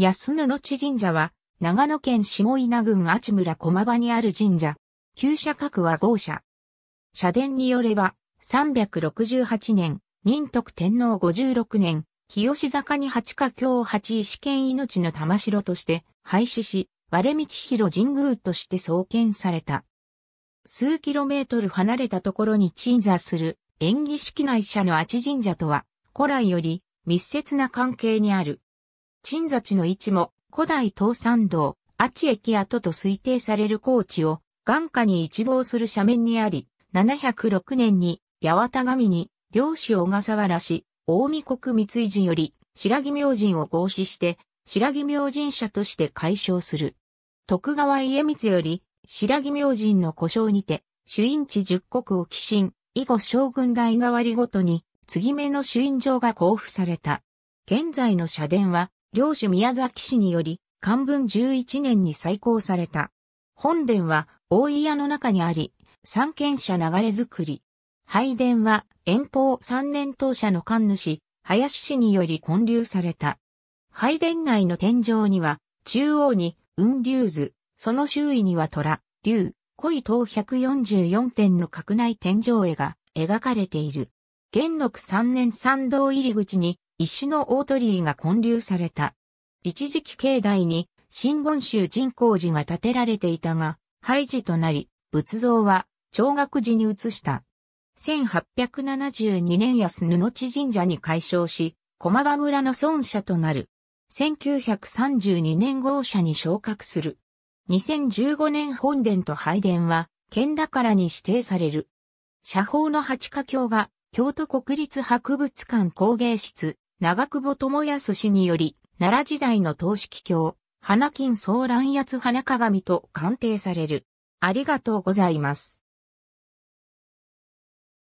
安布地神社は、長野県下稲郡阿智村駒場にある神社。旧社格は豪社。社殿によれば、368年、仁徳天皇56年、清坂に八家京八石剣命の玉城として廃止し、割道広神宮として創建された。数キロメートル離れたところに鎮座する演技式内社の阿智神社とは、古来より密接な関係にある。鎮座地の位置も古代東山道、阿智駅跡と推定される高地を眼下に一望する斜面にあり、706年に八幡神に領主小笠原氏、大見国三井寺より白木明神を合祀して、白木明神社として解消する。徳川家光より白木明神の故障にて、主因地十国を寄進、以後将軍代替わりごとに、継ぎ目の主因状が交付された。現在の社殿は、領主宮崎氏により、漢文11年に再興された。本殿は大井屋の中にあり、三権者流れ作り。拝殿は遠方三年当社の官主、林氏により建立された。拝殿内の天井には、中央に雲竜図、その周囲には虎、竜、い等144点の閣内天井絵が描かれている。元禄三年三道入り口に石の大鳥居が建立された。一時期境内に、新言宗人工寺が建てられていたが、廃寺となり、仏像は、長学寺に移した。1872年安布地神社に改称し、駒場村の孫社となる。1932年号社に昇格する。2015年本殿と拝殿は、県宝に指定される。社宝の八花鏡が、京都国立博物館工芸室、長久保智康氏により、奈良時代の投式教、花金騒乱八花鏡と鑑定される。ありがとうございます。